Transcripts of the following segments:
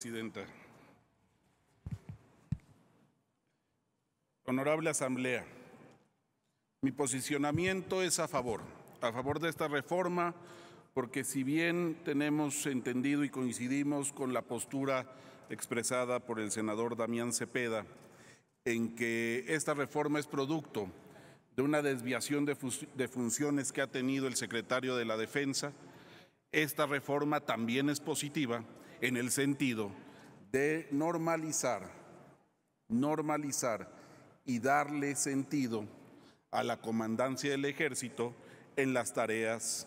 Presidenta. Honorable Asamblea, mi posicionamiento es a favor, a favor de esta reforma, porque si bien tenemos entendido y coincidimos con la postura expresada por el senador Damián Cepeda, en que esta reforma es producto de una desviación de, funciones que ha tenido el secretario de la Defensa, esta reforma también es positiva en el sentido de normalizar, normalizar y darle sentido a la comandancia del ejército en las tareas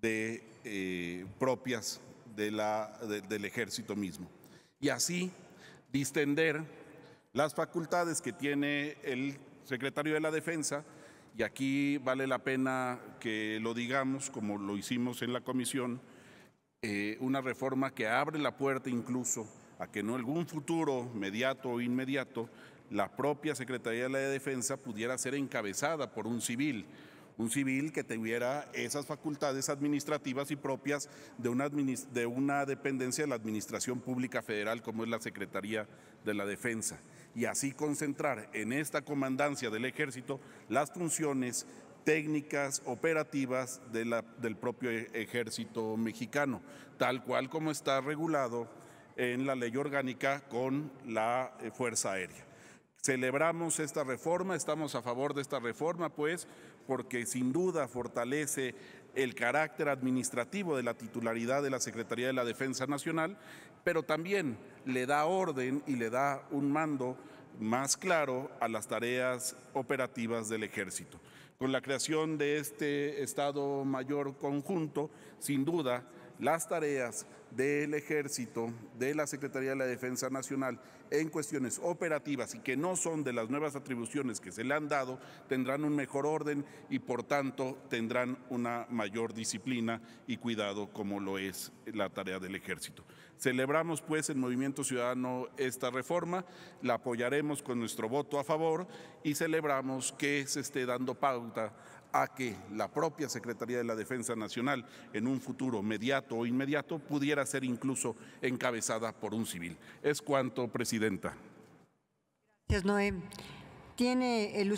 de, eh, propias del ejército mismo. Y así distender las facultades que tiene el secretario de la Defensa, y aquí vale la pena que lo digamos, como lo hicimos en la comisión, eh, una reforma que abre la puerta incluso a que en algún futuro, mediato o inmediato, la propia Secretaría de la Defensa pudiera ser encabezada por un civil, un civil que tuviera esas facultades administrativas y propias de una, de una dependencia de la Administración Pública Federal como es la Secretaría de la Defensa, y así concentrar en esta comandancia del ejército las funciones técnicas operativas del propio e, ejército mexicano, tal cual como está regulado en la ley orgánica con la eh, Fuerza Aérea. Celebramos esta reforma, estamos a favor de esta reforma, pues, porque sin duda fortalece el carácter administrativo de la titularidad de la Secretaría de la Defensa Nacional, pero también le da orden y le da un mando más claro a las tareas operativas del ejército. Con la creación de este Estado Mayor conjunto, sin duda, las tareas del Ejército, de la Secretaría de la Defensa Nacional en cuestiones operativas y que no son de las nuevas atribuciones que se le han dado, tendrán un mejor orden y por tanto tendrán una mayor disciplina y cuidado como lo es la tarea del Ejército. Celebramos pues en Movimiento Ciudadano esta reforma, la apoyaremos con nuestro voto a favor y celebramos que se esté dando pauta a que la propia Secretaría de la Defensa Nacional en un futuro mediato o inmediato pudiera ser incluso encabezada por un civil. Es cuanto, Presidenta. Gracias, Tiene el